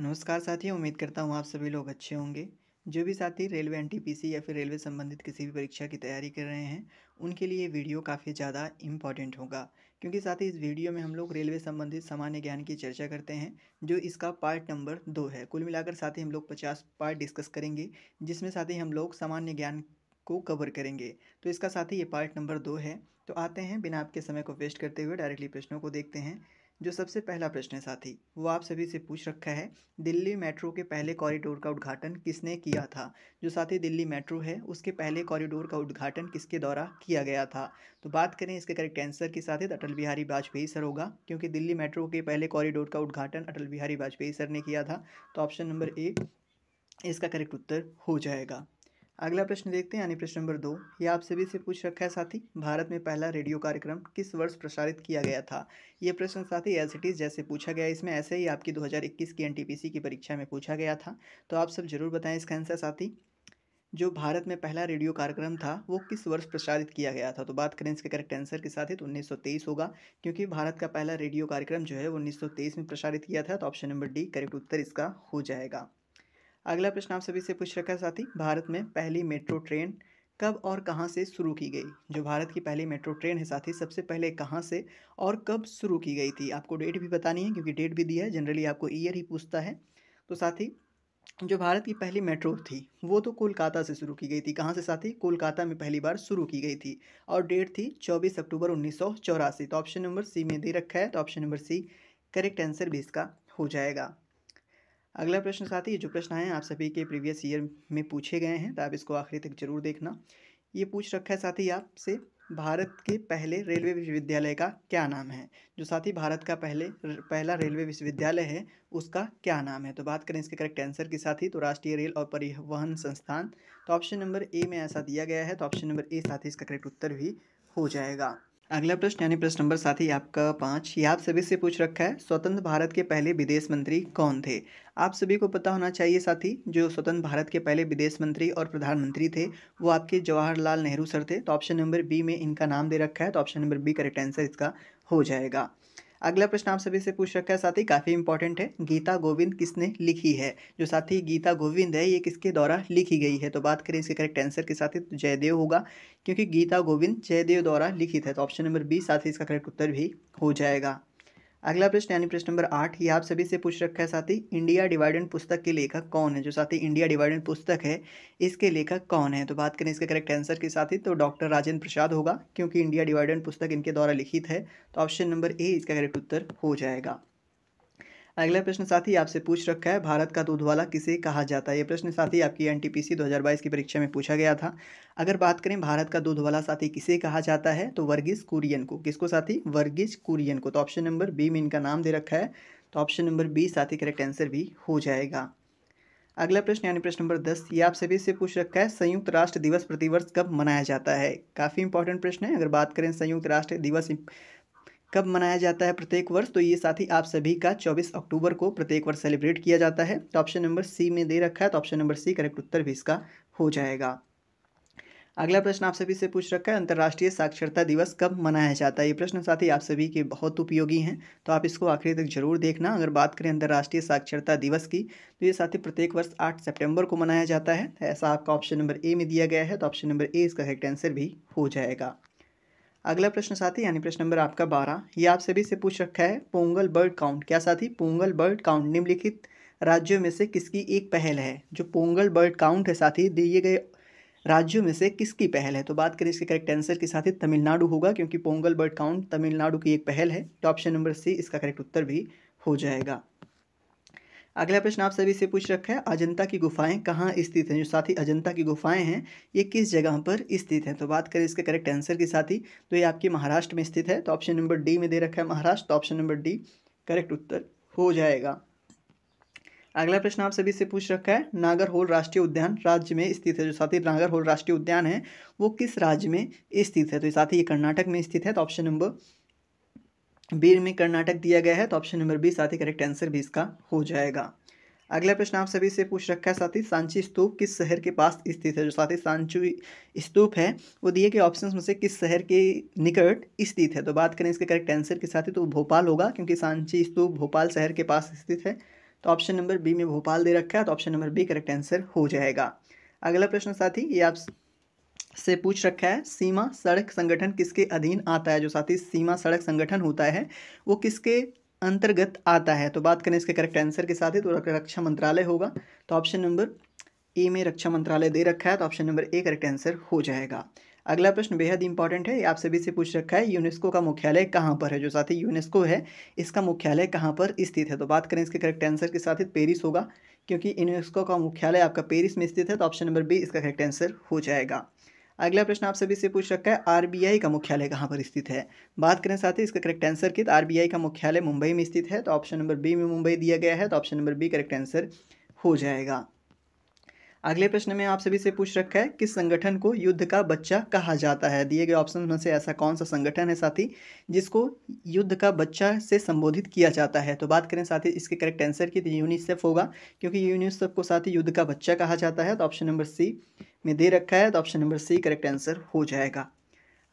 नमस्कार साथी उम्मीद करता हूँ आप सभी लोग अच्छे होंगे जो भी साथी रेलवे एन या फिर रेलवे संबंधित किसी भी परीक्षा की तैयारी कर रहे हैं उनके लिए वीडियो काफ़ी ज़्यादा इम्पॉर्टेंट होगा क्योंकि साथ ही इस वीडियो में हम लोग रेलवे संबंधित सामान्य ज्ञान की चर्चा करते हैं जो इसका पार्ट नंबर दो है कुल मिलाकर साथ ही हम लोग पचास पार्ट डिस्कस करेंगे जिसमें साथ ही हम लोग सामान्य ज्ञान को कवर करेंगे तो इसका साथ ही ये पार्ट नंबर दो है तो आते हैं बिना आपके समय को वेस्ट करते हुए डायरेक्टली प्रश्नों को देखते हैं जो सबसे पहला प्रश्न है साथी वो आप सभी से पूछ रखा है दिल्ली मेट्रो के पहले कॉरिडोर का उद्घाटन किसने किया था जो साथी दिल्ली मेट्रो है उसके पहले कॉरिडोर का उद्घाटन किसके द्वारा किया गया था तो बात करें इसके करेक्ट आंसर के साथ अटल बिहारी वाजपेयी सर होगा क्योंकि दिल्ली मेट्रो के पहले कॉरिडोर का उद्घाटन अटल बिहारी वाजपेयी सर ने किया था तो ऑप्शन नंबर ए इसका करेक्ट उत्तर हो जाएगा अगला प्रश्न देखते हैं यानी प्रश्न नंबर दो ये आप सभी से पूछ रखा है साथी भारत में पहला रेडियो कार्यक्रम किस वर्ष प्रसारित किया गया था ये प्रश्न साथी एस इट इज़ जैसे पूछा गया इसमें ऐसे ही आपकी 2021 की एनटीपीसी की परीक्षा में पूछा गया था तो आप सब जरूर बताएं इसका आंसर साथी जो भारत में पहला रेडियो कार्यक्रम था वो किस वर्ष प्रसारित किया गया था तो बात करें इसके करेक्ट आंसर के साथ ही तो उन्नीस होगा क्योंकि भारत का पहला रेडियो कार्यक्रम जो है वो उन्नीस में प्रसारित किया था तो ऑप्शन नंबर डी करेक्ट उत्तर इसका हो जाएगा अगला प्रश्न आप सभी से पूछ रखा है साथी भारत में पहली मेट्रो ट्रेन कब और कहाँ से शुरू की गई जो भारत की पहली मेट्रो ट्रेन है साथी सबसे पहले कहाँ से और कब शुरू की गई थी आपको डेट भी बतानी है क्योंकि डेट भी दिया है जनरली आपको ईयर ही पूछता है तो साथी जो भारत की पहली मेट्रो थी वो तो कोलकाता से शुरू की गई थी कहाँ से साथी कोलकाता में पहली बार शुरू की गई थी और डेट थी 24 अक्टूबर उन्नीस तो ऑप्शन नंबर सी में दे रखा है तो option number C correct answer भी इसका हो जाएगा अगला प्रश्न साथी जो प्रश्न आए आप सभी के प्रीवियस ईयर में पूछे गए हैं तो आप इसको आखिरी तक जरूर देखना ये पूछ रखा है साथी आपसे भारत के पहले रेलवे विश्वविद्यालय का क्या नाम है जो साथी भारत का पहले पहला रेलवे विश्वविद्यालय है उसका क्या नाम है तो बात करें इसके करेक्ट आंसर के साथ ही तो राष्ट्रीय रेल और परिवहन संस्थान तो ऑप्शन नंबर ए में ऐसा दिया गया है तो ऑप्शन नंबर ए साथ ही इसका करेक्ट उत्तर भी हो जाएगा अगला प्रश्न यानी प्रश्न नंबर सात ही आपका पाँच ये आप सभी से पूछ रखा है स्वतंत्र भारत के पहले विदेश मंत्री कौन थे आप सभी को पता होना चाहिए साथी जो स्वतंत्र भारत के पहले विदेश मंत्री और प्रधानमंत्री थे वो आपके जवाहरलाल नेहरू सर थे तो ऑप्शन नंबर बी में इनका नाम दे रखा है तो option number B correct answer इसका हो जाएगा अगला प्रश्न आप सभी से पूछ रखा है साथी काफ़ी इंपॉर्टेंट है गीता गोविंद किसने लिखी है जो साथी गीता गोविंद है ये किसके द्वारा लिखी गई है तो बात करें इसके करेक्ट आंसर के साथ ही तो जयदेव होगा क्योंकि गीता गोविंद जयदेव द्वारा लिखित है तो ऑप्शन नंबर बी साथ ही इसका करेक्ट उत्तर भी हो जाएगा अगला प्रश्न यानी प्रश्न नंबर आठ ये आप सभी से पूछ रखा है साथी इंडिया डिवाइडेंट पुस्तक के लेखक कौन है जो साथी इंडिया डिवाइडेंट पुस्तक है इसके लेखक कौन है तो बात करें इसके करेक्ट आंसर के साथ ही तो डॉक्टर राजेंद्र प्रसाद होगा क्योंकि इंडिया डिवाइडेंट पुस्तक इनके द्वारा लिखित है तो ऑप्शन नंबर ए इसका करेक्ट उत्तर हो जाएगा अगला प्रश्न साथी आपसे पूछ रखा है भारत का दूध वाला किसे कहा जाता है ये प्रश्न साथी आपकी एन टी 2022 की परीक्षा में पूछा गया था अगर बात करें भारत का दूध वाला साथी किसे कहा जाता है तो वर्गीज कुरियन को किसको साथी वर्गीज कुरियन को तो ऑप्शन नंबर बी में इनका नाम दे रखा है तो ऑप्शन नंबर बी साथी करेक्ट आंसर भी हो जाएगा अगला प्रश्न यानी प्रश्न नंबर दस ये आप सभी से पूछ रखा है संयुक्त राष्ट्र दिवस प्रतिवर्ष कब मनाया जाता है काफ़ी इंपॉर्टेंट प्रश्न है अगर बात करें संयुक्त राष्ट्र दिवस कब मनाया जाता है प्रत्येक वर्ष तो ये साथी आप सभी का 24 अक्टूबर को प्रत्येक वर्ष सेलिब्रेट किया जाता है तो ऑप्शन नंबर सी में दे रखा है तो ऑप्शन नंबर सी करेक्ट उत्तर भी इसका हो जाएगा अगला प्रश्न आप सभी से पूछ रखा है अंतर्राष्ट्रीय साक्षरता दिवस कब मनाया जाता है ये प्रश्न साथी आप सभी के बहुत उपयोगी हैं तो आप इसको आखिरी तक जरूर देखना अगर बात करें अंतर्राष्ट्रीय साक्षरता दिवस की तो ये साथी प्रत्येक वर्ष आठ सितंबर को मनाया जाता है ऐसा आपका ऑप्शन नंबर ए में दिया गया है तो ऑप्शन नंबर ए इसका करेक्ट आंसर भी हो जाएगा अगला प्रश्न साथी यानी प्रश्न नंबर आपका बारह ये आप सभी से पूछ रखा है पोंगल बर्ड काउंट क्या साथी पोंगल बर्ड काउंट निम्नलिखित राज्यों में से किसकी एक पहल है जो पोंगल बर्ड काउंट है साथी दिए गए राज्यों में से किसकी पहल है तो बात करें इसके करेक्ट आंसर के साथ ही तमिलनाडु होगा क्योंकि पोंगल बर्ड काउंट तमिलनाडु की एक पहल है तो ऑप्शन नंबर सी इसका करेक्ट उत्तर भी हो जाएगा अगला प्रश्न आप सभी से पूछ रखा है अजंता की गुफाएं कहाँ स्थित हैं जो साथी अजंता की गुफाएं हैं ये किस जगह पर स्थित हैं तो बात करें इसके करेक्ट आंसर के साथ ही तो ये आपके महाराष्ट्र में स्थित है तो ऑप्शन नंबर डी में दे रखा है महाराष्ट्र तो ऑप्शन नंबर डी करेक्ट उत्तर हो जाएगा अगला प्रश्न आप सभी से पूछ रखा है नागरहोल राष्ट्रीय उद्यान राज्य में स्थित है जो साथी नागरहोल राष्ट्रीय उद्यान है वो किस राज्य में स्थित है तो साथ ही ये कर्नाटक में स्थित है तो ऑप्शन नंबर बी में कर्नाटक दिया गया है तो ऑप्शन नंबर बी साथ ही करेक्ट आंसर भी इसका हो जाएगा अगला प्रश्न आप सभी से पूछ रखा है साथ ही सांची स्तूप किस शहर के पास स्थित है जो साथ ही सांचू स्तूप है वो दिए गए ऑप्शन में से किस शहर के निकट स्थित है तो बात करें इसके करेक्ट आंसर के साथ ही तो भोपाल होगा क्योंकि सांची स्तूप भोपाल शहर के पास स्थित है तो ऑप्शन नंबर बी में भोपाल दे रखा है तो option number B correct answer हो जाएगा अगला प्रश्न साथी ये आप से पूछ रखा है सीमा सड़क संगठन किसके अधीन आता है जो साथी सीमा सड़क संगठन होता है वो किसके अंतर्गत आता है तो बात करें इसके करेक्ट आंसर के साथ ही तो रक्षा मंत्रालय होगा तो ऑप्शन नंबर ए में रक्षा मंत्रालय दे रखा है तो option number A correct answer हो जाएगा अगला प्रश्न बेहद इंपॉर्टेंट है आप सभी से पूछ रखा है यूनेस्को का मुख्यालय कहाँ पर है जो साथी यूनेस्को है इसका मुख्यालय कहाँ पर स्थित है तो बात करें इसके करेक्ट आंसर के साथ ही तो पेरिस होगा क्योंकि यूनेस्को का मुख्यालय आपका पेरिस में स्थित है तो ऑप्शन नंबर बी इसका करेक्ट आंसर हो जाएगा अगला प्रश्न आप सभी से पूछ रखा है आरबीआई का मुख्यालय कहाँ पर स्थित है बात करें साथ ही इसका करेक्ट आंसर की तो आरबीआई का मुख्यालय मुंबई में स्थित है तो ऑप्शन नंबर बी में मुंबई दिया गया है तो option number B correct answer हो जाएगा अगले प्रश्न में आप सभी से पूछ रखा है किस संगठन को युद्ध का बच्चा कहा जाता है दिए गए ऑप्शन में से ऐसा कौन सा संगठन है साथी जिसको युद्ध का बच्चा से संबोधित किया जाता है तो बात करें साथी इसके करेक्ट आंसर की तो यूनिसेफ होगा क्योंकि यूनिसेफ को साथी युद्ध का बच्चा कहा जाता है तो ऑप्शन नंबर सी में दे रखा है तो option number C correct answer हो जाएगा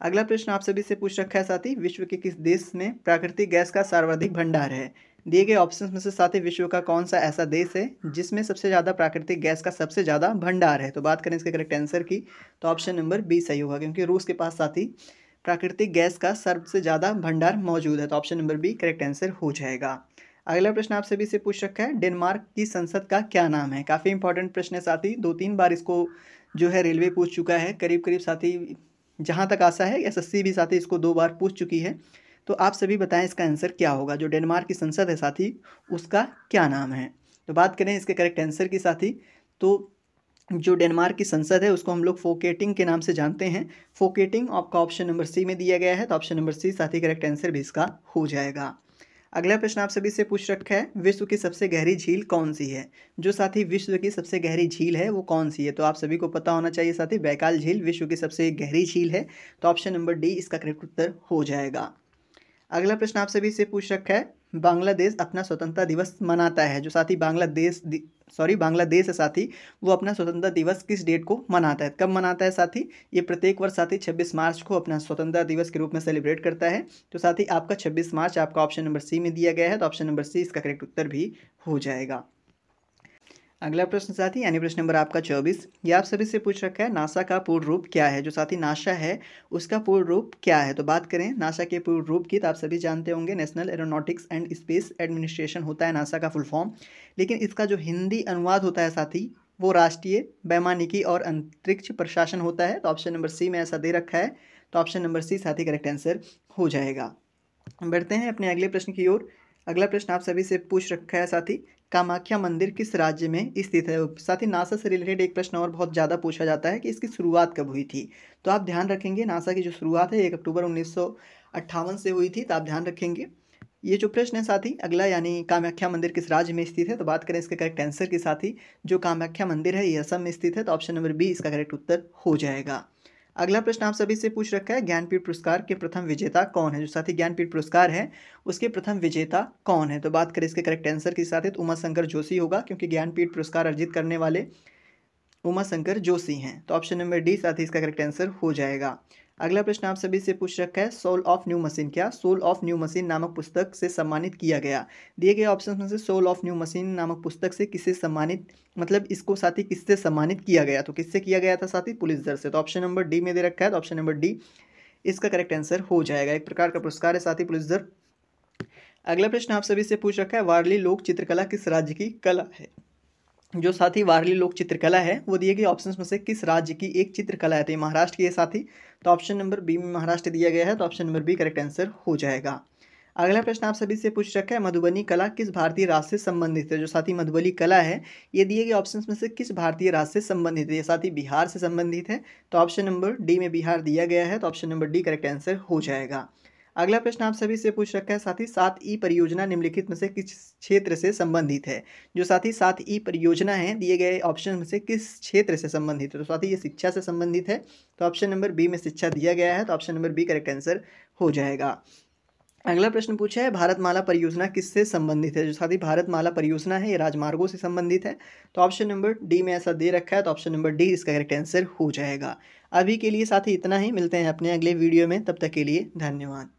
अगला प्रश्न आप सभी से पूछ रखा है साथी विश्व के किस देश में प्राकृतिक गैस का सर्वाधिक भंडार है दिए गए ऑप्शन में से साथ ही विश्व का कौन सा ऐसा देश है जिसमें सबसे ज़्यादा प्राकृतिक गैस का सबसे ज़्यादा भंडार है तो बात करें इसके करेक्ट आंसर की तो ऑप्शन नंबर बी सही होगा क्योंकि रूस के पास साथ ही प्राकृतिक गैस का सबसे ज़्यादा भंडार मौजूद है तो option number B correct answer हो जाएगा अगला प्रश्न आप सभी से पूछ रखा है डेनमार्क की संसद का क्या नाम है काफ़ी इंपॉर्टेंट प्रश्न है साथ ही दो तीन बार इसको जो है रेलवे पूछ चुका है करीब करीब साथ ही जहाँ तक आशा है एस भी साथी इसको दो बार पूछ चुकी है तो आप सभी बताएं इसका आंसर क्या होगा जो डेनमार्क की संसद है साथी उसका क्या नाम है तो बात करें इसके करेक्ट आंसर की साथी तो जो डेनमार्क की संसद है उसको हम लोग फोकेटिंग के नाम से जानते हैं फोकेटिंग आपका ऑप्शन नंबर सी में दिया गया है तो ऑप्शन नंबर सी साथ ही करेक्ट आंसर भी इसका हो जाएगा अगला प्रश्न आप सभी से पूछ रखा है विश्व की सबसे गहरी झील कौन सी है जो साथी विश्व की सबसे गहरी झील है वो कौन सी है तो आप सभी को पता होना चाहिए साथी बैकाल झील विश्व की सबसे गहरी झील है तो ऑप्शन नंबर डी इसका करेक्ट उत्तर हो जाएगा अगला प्रश्न आप सभी से पूछ रखा है बांग्लादेश अपना स्वतंत्रता दिवस मनाता है जो साथी बांग्लादेश सॉरी बांग्लादेश है साथी वो अपना स्वतंत्रता दिवस किस डेट को मनाता है कब मनाता है साथी ये प्रत्येक वर्ष साथी 26 मार्च को अपना स्वतंत्रता दिवस के रूप में सेलिब्रेट करता है तो साथी आपका 26 मार्च आपका ऑप्शन नंबर सी में दिया गया है तो ऑप्शन नंबर सी इसका करेक्ट उत्तर भी हो जाएगा अगला प्रश्न साथी यानी प्रश्न नंबर आपका चौबीस ये आप सभी से पूछ रखा है नासा का पूर्ण रूप क्या है जो साथी नासा है उसका पूर्ण रूप क्या है तो बात करें नासा के पूर्ण रूप की तो आप सभी जानते होंगे national aeronautics and space administration होता है नासा का फुल फॉर्म लेकिन इसका जो हिंदी अनुवाद होता है साथी वो राष्ट्रीय वैमानिकी और अंतरिक्ष प्रशासन होता है तो ऑप्शन नंबर सी में ऐसा दे रखा है तो ऑप्शन नंबर सी साथी करेक्ट आंसर हो जाएगा बढ़ते हैं अपने अगले प्रश्न की ओर अगला प्रश्न आप सभी से पूछ रखा है साथी कामाख्या मंदिर किस राज्य में स्थित है साथ ही नासा से रिलेटेड एक प्रश्न और बहुत ज़्यादा पूछा जाता है कि इसकी शुरुआत कब हुई थी तो आप ध्यान रखेंगे नासा की जो शुरुआत है एक अक्टूबर उन्नीस से हुई थी तो आप ध्यान रखेंगे ये जो प्रश्न है साथ ही अगला यानी कामाख्या मंदिर किस राज्य में स्थित है तो बात करें इसके करेक्ट आंसर के साथ ही जो कामाख्या मंदिर है ये असम में स्थित है तो ऑप्शन नंबर बी इसका करेक्ट उत्तर हो जाएगा अगला प्रश्न आप सभी से पूछ रखा है ज्ञानपीठ पुरस्कार के प्रथम विजेता कौन है जो साथी ज्ञानपीठ पुरस्कार है उसके प्रथम विजेता कौन है तो बात करें इसके करेक्ट आंसर के साथ ही तो उमा शंकर जोशी होगा क्योंकि ज्ञानपीठ पुरस्कार अर्जित करने वाले उमा शंकर जोशी हैं तो ऑप्शन नंबर डी साथ ही इसका करेक्ट आंसर हो जाएगा अगला प्रश्न आप सभी से पूछ रखा है सोल ऑफ न्यू मशीन क्या सोल ऑफ न्यू मशीन नामक पुस्तक से सम्मानित किया गया दिए गए ऑप्शन में से सोल ऑफ न्यू मशीन नामक पुस्तक से किसे सम्मानित मतलब इसको साथी किससे सम्मानित किया गया तो किससे किया गया था साथी पुलिस दर से तो ऑप्शन नंबर डी में दे रखा है तो ऑप्शन नंबर डी इसका करेक्ट आंसर हो जाएगा एक प्रकार का पुरस्कार है साथी पुलिस दर अगला प्रश्न आप सभी से पूछ रखा है वारली लोक चित्रकला किस राज्य की कला है जो साथी वारली लोक चित्रकला है वो दिए गए ऑप्शन में से किस राज्य की एक चित्रकला है तो ये महाराष्ट्र की है साथी तो ऑप्शन नंबर बी में महाराष्ट्र दिया गया है तो option number B correct answer हो जाएगा अगला प्रश्न आप सभी से पूछ रखा है मधुबनी कला किस भारतीय राज्य से संबंधित है जो साथी मधुबनी कला है ये दिए गए ऑप्शन में से किस भारतीय राज्य से संबंधित है ये साथी बिहार से संबंधित है तो ऑप्शन नंबर डी में बिहार दिया गया है तो option number D correct answer हो जाएगा अगला प्रश्न आप सभी से पूछ रखा है साथ ही सात ई परियोजना निम्नलिखित में से किस क्षेत्र से संबंधित है जो साथ ही सात ई परियोजना है दिए गए ऑप्शन में से किस क्षेत्र से संबंधित है तो साथ ही ये शिक्षा से संबंधित है तो ऑप्शन नंबर बी में शिक्षा दिया गया है तो option number B correct answer हो जाएगा अगला प्रश्न पूछा है भारत माला परियोजना किससे संबंधित है जो साथ ही भारत माला परियोजना है ये राजमार्गों से संबंधित है तो ऑप्शन नंबर डी में ऐसा दे रखा है तो ऑप्शन नंबर डी इसका करेक्ट आंसर हो जाएगा अभी के लिए साथ ही इतना ही मिलते हैं अपने अगले वीडियो में तब तक के लिए धन्यवाद